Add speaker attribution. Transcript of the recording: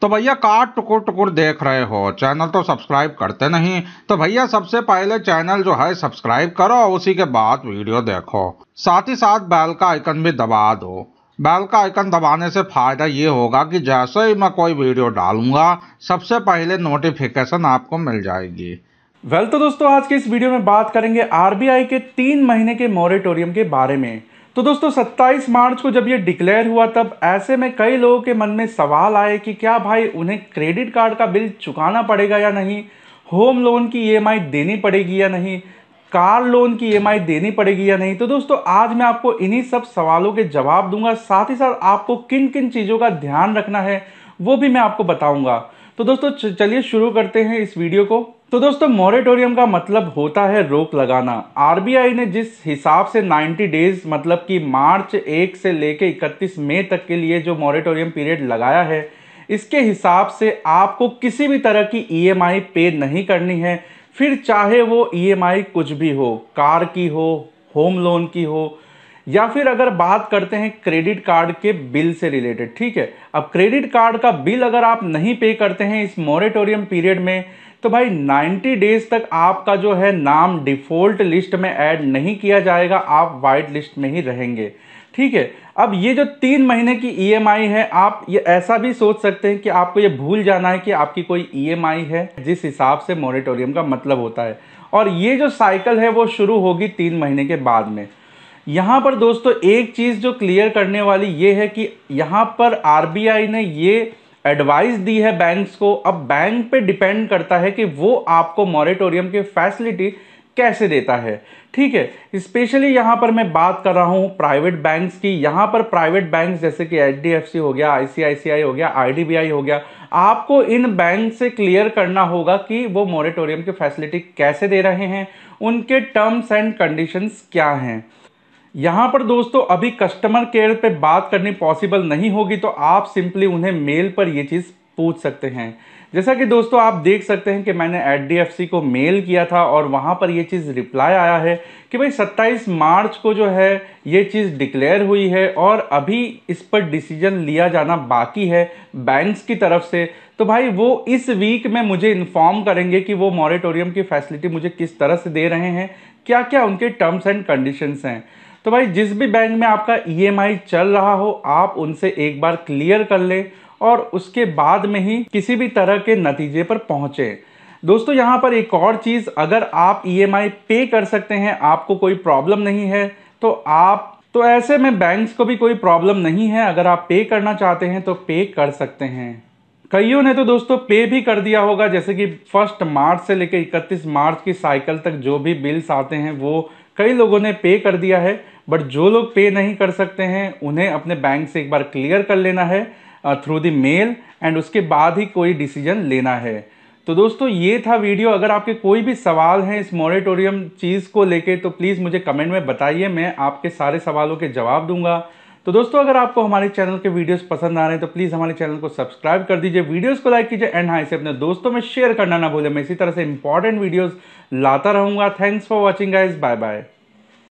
Speaker 1: तो भैया कहा टुकुर टुकुर देख रहे हो चैनल तो सब्सक्राइब करते नहीं तो भैया सबसे पहले चैनल जो है सब्सक्राइब करो उसी के बाद वीडियो देखो साथ ही साथ बैल का आइकन भी दबा दो बैल का आइकन दबाने से फायदा ये होगा कि जैसे ही मैं कोई वीडियो डालूंगा सबसे पहले नोटिफिकेशन आपको मिल जाएगी वेल तो दोस्तों आज के इस वीडियो में बात करेंगे आरबीआई के तीन महीने के मॉरिटोरियम के बारे में तो दोस्तों 27 मार्च को जब ये डिक्लेयर हुआ तब ऐसे में कई लोगों के मन में सवाल आए कि क्या भाई उन्हें क्रेडिट कार्ड का बिल चुकाना पड़ेगा या नहीं होम लोन की ई देनी पड़ेगी या नहीं कार लोन की ई देनी पड़ेगी या नहीं तो दोस्तों आज मैं आपको इन्हीं सब सवालों के जवाब दूंगा साथ ही साथ आपको किन किन चीज़ों का ध्यान रखना है वो भी मैं आपको बताऊंगा तो दोस्तों चलिए शुरू करते हैं इस वीडियो को तो दोस्तों मॉरेटोरियम का मतलब होता है रोक लगाना आरबीआई ने जिस हिसाब से 90 डेज मतलब कि मार्च एक से लेके 31 मई तक के लिए जो मॉरेटोरियम पीरियड लगाया है इसके हिसाब से आपको किसी भी तरह की ईएमआई e पे नहीं करनी है फिर चाहे वो ईएमआई e कुछ भी हो कार की हो होम लोन की हो या फिर अगर बात करते हैं क्रेडिट कार्ड के बिल से रिलेटेड ठीक है अब क्रेडिट कार्ड का बिल अगर आप नहीं पे करते हैं इस मॉरेटोरियम पीरियड में तो भाई 90 डेज तक आपका जो है नाम डिफ़ॉल्ट लिस्ट में ऐड नहीं किया जाएगा आप वाइट लिस्ट में ही रहेंगे ठीक है अब ये जो तीन महीने की ईएमआई e है आप ये ऐसा भी सोच सकते हैं कि आपको ये भूल जाना है कि आपकी कोई ईएमआई e है जिस हिसाब से मॉरेटोरियम का मतलब होता है और ये जो साइकिल है वो शुरू होगी तीन महीने के बाद में यहाँ पर दोस्तों एक चीज़ जो क्लियर करने वाली ये है कि यहाँ पर आरबीआई ने ये एडवाइस दी है बैंक्स को अब बैंक पे डिपेंड करता है कि वो आपको मॉरेटोरियम के फैसिलिटी कैसे देता है ठीक है स्पेशली यहाँ पर मैं बात कर रहा हूँ प्राइवेट बैंक्स की यहाँ पर प्राइवेट बैंक्स जैसे कि एच हो गया आई हो गया आई हो गया आपको इन बैंक से क्लियर करना होगा कि वो मॉरेटोरियम की फैसिलिटी कैसे दे रहे हैं उनके टर्म्स एंड कंडीशंस क्या हैं यहाँ पर दोस्तों अभी कस्टमर केयर पे बात करनी पॉसिबल नहीं होगी तो आप सिंपली उन्हें मेल पर ये चीज़ पूछ सकते हैं जैसा कि दोस्तों आप देख सकते हैं कि मैंने एच को मेल किया था और वहाँ पर ये चीज़ रिप्लाई आया है कि भाई 27 मार्च को जो है ये चीज़ डिक्लेयर हुई है और अभी इस पर डिसीजन लिया जाना बाकी है बैंक्स की तरफ से तो भाई वो इस वीक में मुझे इन्फॉर्म करेंगे कि वो मॉरिटोरियम की फैसिलिटी मुझे किस तरह से दे रहे हैं क्या क्या उनके टर्म्स एंड कंडीशंस हैं तो भाई जिस भी बैंक में आपका ई e चल रहा हो आप उनसे एक बार क्लियर कर लें और उसके बाद में ही किसी भी तरह के नतीजे पर पहुंचे दोस्तों यहां पर एक और चीज़ अगर आप ई e पे कर सकते हैं आपको कोई प्रॉब्लम नहीं है तो आप तो ऐसे में बैंक्स को भी कोई प्रॉब्लम नहीं है अगर आप पे करना चाहते हैं तो पे कर सकते हैं कईयों ने तो दोस्तों पे भी कर दिया होगा जैसे कि फर्स्ट मार्च से लेकर इकतीस मार्च की साइकिल तक जो भी बिल्स आते हैं वो कई लोगों ने पे कर दिया है बट जो लोग पे नहीं कर सकते हैं उन्हें अपने बैंक से एक बार क्लियर कर लेना है थ्रू दी मेल एंड उसके बाद ही कोई डिसीजन लेना है तो दोस्तों ये था वीडियो अगर आपके कोई भी सवाल हैं इस मॉरेटोरियम चीज़ को लेके तो प्लीज़ मुझे कमेंट में बताइए मैं आपके सारे सवालों के जवाब दूंगा तो दोस्तों अगर आपको हमारे चैनल के वीडियोस पसंद आ रहे हैं तो प्लीज़ हमारे चैनल को सब्सक्राइब कर दीजिए वीडियोस को लाइक कीजिए एंड हाँ इसे अपने दोस्तों में शेयर करना ना भूलें मैं इसी तरह से इंपॉर्टेंट वीडियोज़ लाता रहूँगा thanks for watching guys bye bye